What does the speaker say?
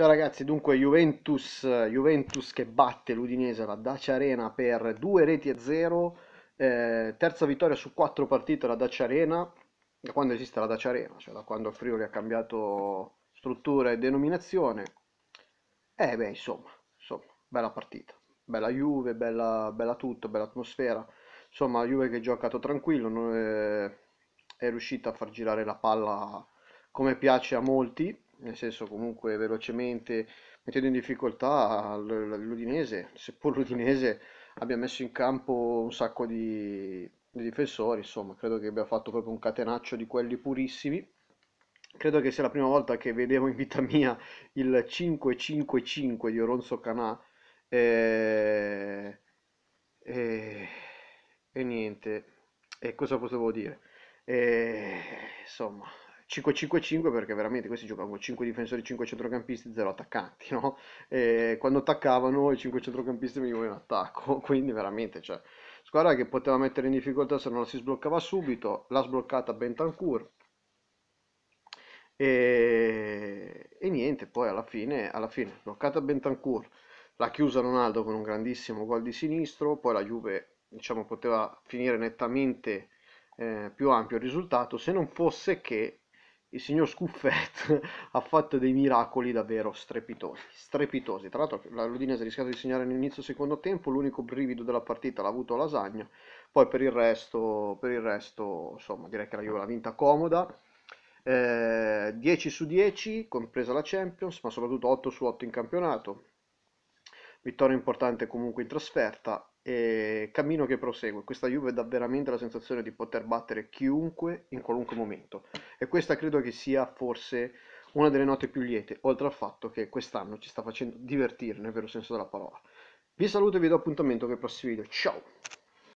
Ciao ragazzi, dunque Juventus, Juventus che batte l'Udinese alla Dacia Arena per due reti a zero, eh, terza vittoria su quattro partite alla Dacia Arena, da quando esiste la Dacia Arena, cioè da quando Friuli ha cambiato struttura e denominazione. Eh beh, insomma, insomma bella partita, bella Juve, bella, bella tutto, bella atmosfera, insomma Juve che ha giocato tranquillo, non è, è riuscita a far girare la palla come piace a molti nel senso comunque velocemente mettendo in difficoltà l'Udinese, seppur l'Udinese abbia messo in campo un sacco di, di difensori, insomma credo che abbia fatto proprio un catenaccio di quelli purissimi. Credo che sia la prima volta che vedevo in vita mia il 5-5-5 di Oronzo Canà. E, eh, e, eh, e niente, e cosa potevo dire? E, eh, insomma, 5-5-5 perché veramente questi giocavano 5 difensori, 5 centrocampisti, 0 attaccanti, no? E quando attaccavano i 5 centrocampisti venivano in attacco, quindi veramente, cioè, squadra che poteva mettere in difficoltà se non la si sbloccava subito, l'ha sbloccata Bentancur. E, e niente, poi alla fine, alla fine, sbloccata Bentancur, l'ha chiusa Ronaldo con un grandissimo gol di sinistro, poi la Juve, diciamo, poteva finire nettamente eh, più ampio il risultato se non fosse che il signor Scuffet ha fatto dei miracoli davvero strepitosi, strepitosi. Tra l'altro l'Udinese ha rischiato di segnare all'inizio secondo tempo, l'unico brivido della partita l'ha avuto Lasagna, poi per il resto, per il resto insomma, direi che la Juve l'ha vinta comoda. Eh, 10 su 10, compresa la Champions, ma soprattutto 8 su 8 in campionato vittoria importante comunque in trasferta e cammino che prosegue. Questa Juve dà veramente la sensazione di poter battere chiunque in qualunque momento e questa credo che sia forse una delle note più liete, oltre al fatto che quest'anno ci sta facendo divertire nel vero senso della parola. Vi saluto e vi do appuntamento con i prossimi video. Ciao!